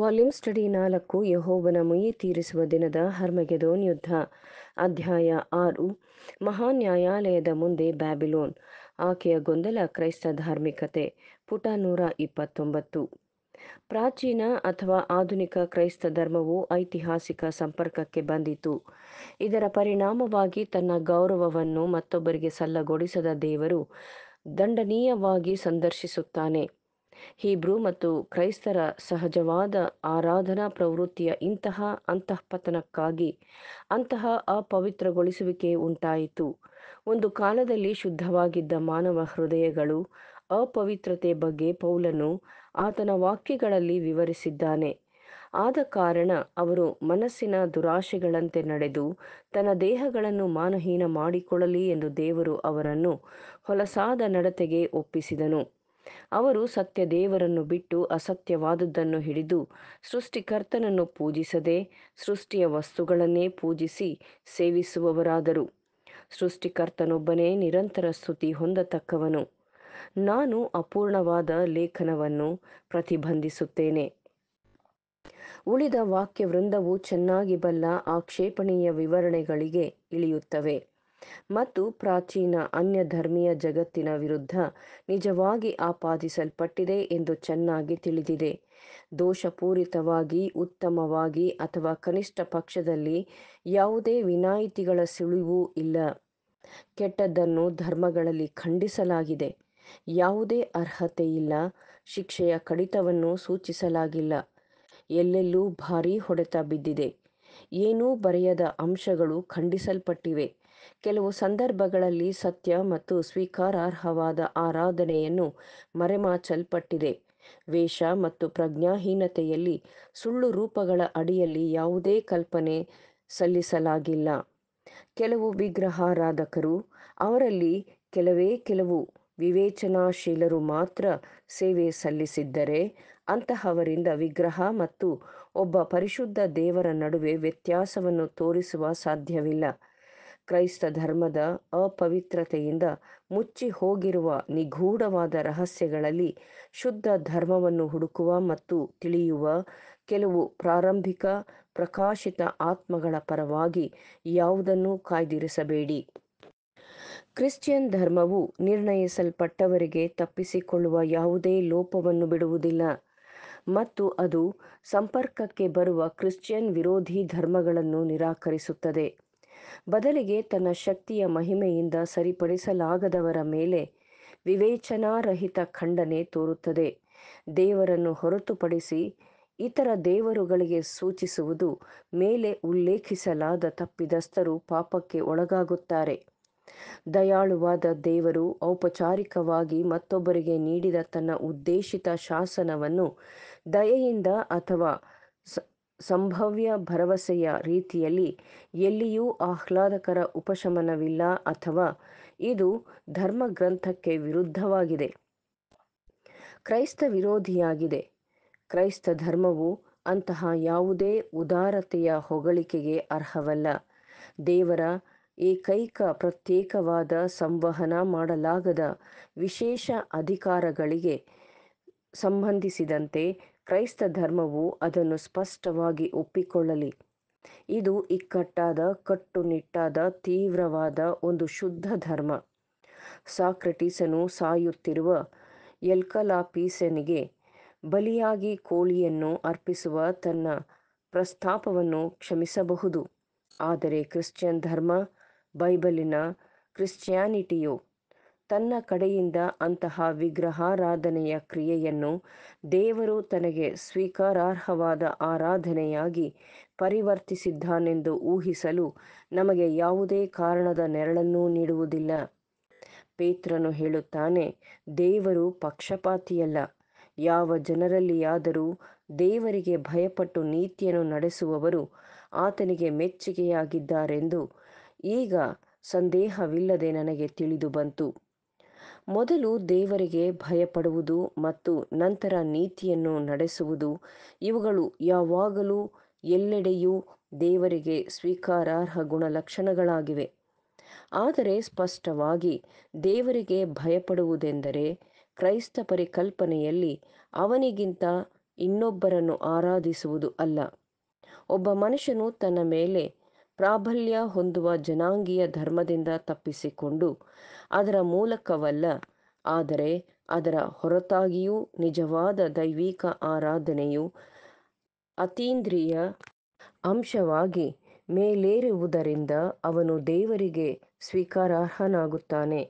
volume study ನಾಲ್ಕು ಯಹೋವನ ಮುಯಿ ತೀರಿಸುವ ದಿನದ ಹರ್ಮಗೆದೋನ್ ಯುದ್ಧ ಅಧ್ಯಾಯ ಆರು ಮಹಾ ನ್ಯಾಯಾಲಯದ ಮುಂದೆ ಬ್ಯಾಬಿಲೋನ್ ಆಕೆಯ ಗೊಂದಲ ಕ್ರೈಸ್ತ ಧಾರ್ಮಿಕತೆ ಪುಟ ನೂರ ಇಪ್ಪತ್ತೊಂಬತ್ತು ಪ್ರಾಚೀನ ಅಥವಾ ಆಧುನಿಕ ಕ್ರೈಸ್ತ ಧರ್ಮವು ಐತಿಹಾಸಿಕ ಸಂಪರ್ಕಕ್ಕೆ ಬಂದಿತು ಇದರ ಪರಿಣಾಮವಾಗಿ ತನ್ನ ಗೌರವವನ್ನು ಮತ್ತೊಬ್ಬರಿಗೆ ಸಲ್ಲಗೊಳಿಸದ ದೇವರು ದಂಡನೀಯವಾಗಿ ಸಂದರ್ಶಿಸುತ್ತಾನೆ ಹೀಬ್ರೂ ಮತ್ತು ಕ್ರೈಸ್ತರ ಸಹಜವಾದ ಆರಾಧನಾ ಪ್ರವೃತ್ತಿಯ ಇಂತಹ ಅಂತಃಪತನಕ್ಕಾಗಿ ಅಂತಹ ಅಪವಿತ್ರಗೊಳಿಸುವಿಕೆ ಉಂಟಾಯಿತು ಒಂದು ಕಾಲದಲ್ಲಿ ಶುದ್ಧವಾಗಿದ್ದ ಮಾನವ ಹೃದಯಗಳು ಅಪವಿತ್ರತೆ ಬಗ್ಗೆ ಪೌಲನು ಆತನ ವಾಕ್ಯಗಳಲ್ಲಿ ವಿವರಿಸಿದ್ದಾನೆ ಆದ ಕಾರಣ ಅವರು ಮನಸ್ಸಿನ ದುರಾಶೆಗಳಂತೆ ನಡೆದು ತನ್ನ ದೇಹಗಳನ್ನು ಮಾನಹೀನ ಮಾಡಿಕೊಳ್ಳಲಿ ಎಂದು ದೇವರು ಅವರನ್ನು ಹೊಲಸಾದ ನಡತೆಗೆ ಒಪ್ಪಿಸಿದನು ಅವರು ಸತ್ಯ ದೇವರನ್ನು ಬಿಟ್ಟು ಅಸತ್ಯವಾದದ್ದನ್ನು ಹಿಡಿದು ಸೃಷ್ಟಿಕರ್ತನನ್ನು ಪೂಜಿಸದೆ ಸೃಷ್ಟಿಯ ವಸ್ತುಗಳನ್ನೇ ಪೂಜಿಸಿ ಸೇವಿಸುವವರಾದರು ಸೃಷ್ಟಿಕರ್ತನೊಬ್ಬನೇ ನಿರಂತರ ಸ್ತುತಿ ಹೊಂದತಕ್ಕವನು ನಾನು ಅಪೂರ್ಣವಾದ ಲೇಖನವನ್ನು ಪ್ರತಿಬಂಧಿಸುತ್ತೇನೆ ಉಳಿದ ವಾಕ್ಯವೃಂದವು ಚೆನ್ನಾಗಿ ಬಲ್ಲ ಆಕ್ಷೇಪಣೀಯ ವಿವರಣೆಗಳಿಗೆ ಇಳಿಯುತ್ತವೆ ಮತ್ತು ಪ್ರಾಚೀನ ಅನ್ಯ ಧರ್ಮೀಯ ಜಗತ್ತಿನ ವಿರುದ್ಧ ನಿಜವಾಗಿ ಆಪಾದಿಸಲ್ಪಟ್ಟಿದೆ ಎಂದು ಚೆನ್ನಾಗಿ ತಿಳಿದಿದೆ ದೋಷಪೂರಿತವಾಗಿ ಉತ್ತಮವಾಗಿ ಅಥವಾ ಕನಿಷ್ಠ ಪಕ್ಷದಲ್ಲಿ ಯಾವುದೇ ವಿನಾಯಿತಿಗಳ ಸುಳಿವು ಇಲ್ಲ ಕೆಟ್ಟದ್ದನ್ನು ಧರ್ಮಗಳಲ್ಲಿ ಖಂಡಿಸಲಾಗಿದೆ ಯಾವುದೇ ಅರ್ಹತೆ ಇಲ್ಲ ಶಿಕ್ಷೆಯ ಕಡಿತವನ್ನು ಸೂಚಿಸಲಾಗಿಲ್ಲ ಎಲ್ಲೆಲ್ಲೂ ಭಾರೀ ಹೊಡೆತ ಬಿದ್ದಿದೆ ಏನೂ ಬರೆಯದ ಅಂಶಗಳು ಖಂಡಿಸಲ್ಪಟ್ಟಿವೆ ಕೆಲವು ಸಂದರ್ಭಗಳಲ್ಲಿ ಸತ್ಯ ಮತ್ತು ಸ್ವೀಕಾರಾರ್ಹವಾದ ಆರಾಧನೆಯನ್ನು ಮರೆಮಾಚಲ್ಪಟ್ಟಿದೆ ವೇಷ ಮತ್ತು ಪ್ರಜ್ಞಾಹೀನತೆಯಲ್ಲಿ ಸುಳ್ಳು ರೂಪಗಳ ಅಡಿಯಲ್ಲಿ ಯಾವುದೇ ಕಲ್ಪನೆ ಸಲ್ಲಿಸಲಾಗಿಲ್ಲ ಕೆಲವು ವಿಗ್ರಹಾರಾಧಕರು ಅವರಲ್ಲಿ ಕೆಲವೇ ಕೆಲವು ವಿವೇಚನಾಶೀಲರು ಮಾತ್ರ ಸೇವೆ ಸಲ್ಲಿಸಿದ್ದರೆ ಅಂತಹವರಿಂದ ವಿಗ್ರಹ ಮತ್ತು ಒಬ್ಬ ಪರಿಶುದ್ಧ ದೇವರ ನಡುವೆ ವ್ಯತ್ಯಾಸವನ್ನು ತೋರಿಸುವ ಸಾಧ್ಯವಿಲ್ಲ ಕ್ರೈಸ್ತ ಧರ್ಮದ ಅಪವಿತ್ರತೆಯಿಂದ ಮುಚ್ಚಿ ಹೋಗಿರುವ ನಿಗೂಢವಾದ ರಹಸ್ಯಗಳಲ್ಲಿ ಶುದ್ಧ ಧರ್ಮವನ್ನು ಹುಡುಕುವ ಮತ್ತು ತಿಳಿಯುವ ಕೆಲವು ಪ್ರಾರಂಭಿಕ ಪ್ರಕಾಶಿತ ಆತ್ಮಗಳ ಪರವಾಗಿ ಯಾವುದನ್ನೂ ಕಾಯ್ದಿರಿಸಬೇಡಿ ಕ್ರಿಶ್ಚಿಯನ್ ಧರ್ಮವು ನಿರ್ಣಯಿಸಲ್ಪಟ್ಟವರಿಗೆ ತಪ್ಪಿಸಿಕೊಳ್ಳುವ ಯಾವುದೇ ಲೋಪವನ್ನು ಬಿಡುವುದಿಲ್ಲ ಮತ್ತು ಅದು ಸಂಪರ್ಕಕ್ಕೆ ಬರುವ ಕ್ರಿಶ್ಚಿಯನ್ ವಿರೋಧಿ ಧರ್ಮಗಳನ್ನು ನಿರಾಕರಿಸುತ್ತದೆ ಬದಲಿಗೆ ತನ್ನ ಶಕ್ತಿಯ ಮಹಿಮೆಯಿಂದ ಸರಿಪಡಿಸಲಾಗದವರ ಮೇಲೆ ವಿವೇಚನಾರಹಿತ ಖಂಡನೆ ತೋರುತ್ತದೆ ದೇವರನ್ನು ಹೊರತುಪಡಿಸಿ ಇತರ ದೇವರುಗಳಿಗೆ ಸೂಚಿಸುವುದು ಮೇಲೆ ಉಲ್ಲೇಖಿಸಲಾದ ತಪ್ಪಿದಸ್ಥರು ಪಾಪಕ್ಕೆ ಒಳಗಾಗುತ್ತಾರೆ ದಯಾಳುವಾದ ದೇವರು ಔಪಚಾರಿಕವಾಗಿ ಮತ್ತೊಬ್ಬರಿಗೆ ನೀಡಿದ ತನ್ನ ಉದ್ದೇಶಿತ ಶಾಸನವನ್ನು ದಯೆಯಿಂದ ಅಥವಾ ಸಂಭವ್ಯ ಭರವಸೆಯ ರೀತಿಯಲ್ಲಿ ಎಲ್ಲಿಯೂ ಆಹ್ಲಾದಕರ ಉಪಶಮನವಿಲ್ಲ ಅಥವಾ ಇದು ಧರ್ಮ ಗ್ರಂಥಕ್ಕೆ ವಿರುದ್ಧವಾಗಿದೆ ಕ್ರೈಸ್ತ ವಿರೋಧಿಯಾಗಿದೆ ಕ್ರೈಸ್ತ ಧರ್ಮವು ಅಂತಹ ಯಾವುದೇ ಉದಾರತೆಯ ಹೊಗಳಿಕೆಗೆ ಅರ್ಹವಲ್ಲ ದೇವರ ಏಕೈಕ ಪ್ರತ್ಯೇಕವಾದ ಸಂವಹನ ಮಾಡಲಾಗದ ವಿಶೇಷ ಅಧಿಕಾರಗಳಿಗೆ ಸಂಬಂಧಿಸಿದಂತೆ ಕ್ರೈಸ್ತ ಧರ್ಮವು ಅದನ್ನು ಸ್ಪಷ್ಟವಾಗಿ ಒಪ್ಪಿಕೊಳ್ಳಲಿ ಇದು ಇಕ್ಕಟ್ಟಾದ ಕಟ್ಟುನಿಟ್ಟಾದ ತೀವ್ರವಾದ ಒಂದು ಶುದ್ಧ ಧರ್ಮ ಸಾಕ್ರಟೀಸನು ಸಾಯುತ್ತಿರುವ ಎಲ್ಕಲಾಪೀಸನಿಗೆ ಬಲಿಯಾಗಿ ಕೋಳಿಯನ್ನು ಅರ್ಪಿಸುವ ತನ್ನ ಪ್ರಸ್ತಾಪವನ್ನು ಕ್ಷಮಿಸಬಹುದು ಆದರೆ ಕ್ರಿಶ್ಚಿಯನ್ ಧರ್ಮ ಬೈಬಲಿನ ಕ್ರಿಶ್ಚಿಯಾನಿಟಿಯು ತನ್ನ ಕಡೆಯಿಂದ ಅಂತಹ ವಿಗ್ರಹಾರಾಧನೆಯ ಕ್ರಿಯೆಯನ್ನು ದೇವರು ತನಗೆ ಸ್ವೀಕಾರಾರ್ಹವಾದ ಆರಾಧನೆಯಾಗಿ ಪರಿವರ್ತಿಸಿದ್ದಾನೆಂದು ಊಹಿಸಲು ನಮಗೆ ಯಾವುದೇ ಕಾರಣದ ನೆರಳನ್ನೂ ನೀಡುವುದಿಲ್ಲ ಪೇತ್ರನು ಹೇಳುತ್ತಾನೆ ದೇವರು ಪಕ್ಷಪಾತಿಯಲ್ಲ ಯಾವ ಜನರಲ್ಲಿಯಾದರೂ ದೇವರಿಗೆ ಭಯಪಟ್ಟು ನೀತಿಯನ್ನು ನಡೆಸುವವರು ಆತನಿಗೆ ಮೆಚ್ಚುಗೆಯಾಗಿದ್ದಾರೆಂದು ಈಗ ಸಂದೇಹವಿಲ್ಲದೆ ನನಗೆ ತಿಳಿದು ಬಂತು ಮೊದಲು ದೇವರಿಗೆ ಭಯಪಡುವುದು ಮತ್ತು ನಂತರ ನೀತಿಯನ್ನು ನಡೆಸುವುದು ಇವುಗಳು ಯಾವಾಗಲೂ ಎಲ್ಲೆಡೆಯೂ ದೇವರಿಗೆ ಸ್ವೀಕಾರಾರ್ಹ ಗುಣಲಕ್ಷಣಗಳಾಗಿವೆ ಆದರೆ ಸ್ಪಷ್ಟವಾಗಿ ದೇವರಿಗೆ ಭಯಪಡುವುದೆಂದರೆ ಕ್ರೈಸ್ತ ಪರಿಕಲ್ಪನೆಯಲ್ಲಿ ಅವನಿಗಿಂತ ಇನ್ನೊಬ್ಬರನ್ನು ಆರಾಧಿಸುವುದು ಅಲ್ಲ ಒಬ್ಬ ಮನುಷ್ಯನು ತನ್ನ ಮೇಲೆ ಪ್ರಾಬಲ್ಯ ಹೊಂದುವ ಜನಾಂಗೀಯ ಧರ್ಮದಿಂದ ತಪ್ಪಿಸಿಕೊಂಡು ಅದರ ಮೂಲಕವಲ್ಲ ಆದರೆ ಅದರ ಹೊರತಾಗಿಯೂ ನಿಜವಾದ ದೈವಿಕ ಆರಾಧನೆಯು ಅತೀಂದ್ರಿಯ ಅಂಶವಾಗಿ ಮೇಲೇರುವುದರಿಂದ ಅವನು ದೇವರಿಗೆ ಸ್ವೀಕಾರಾರ್ಹನಾಗುತ್ತಾನೆ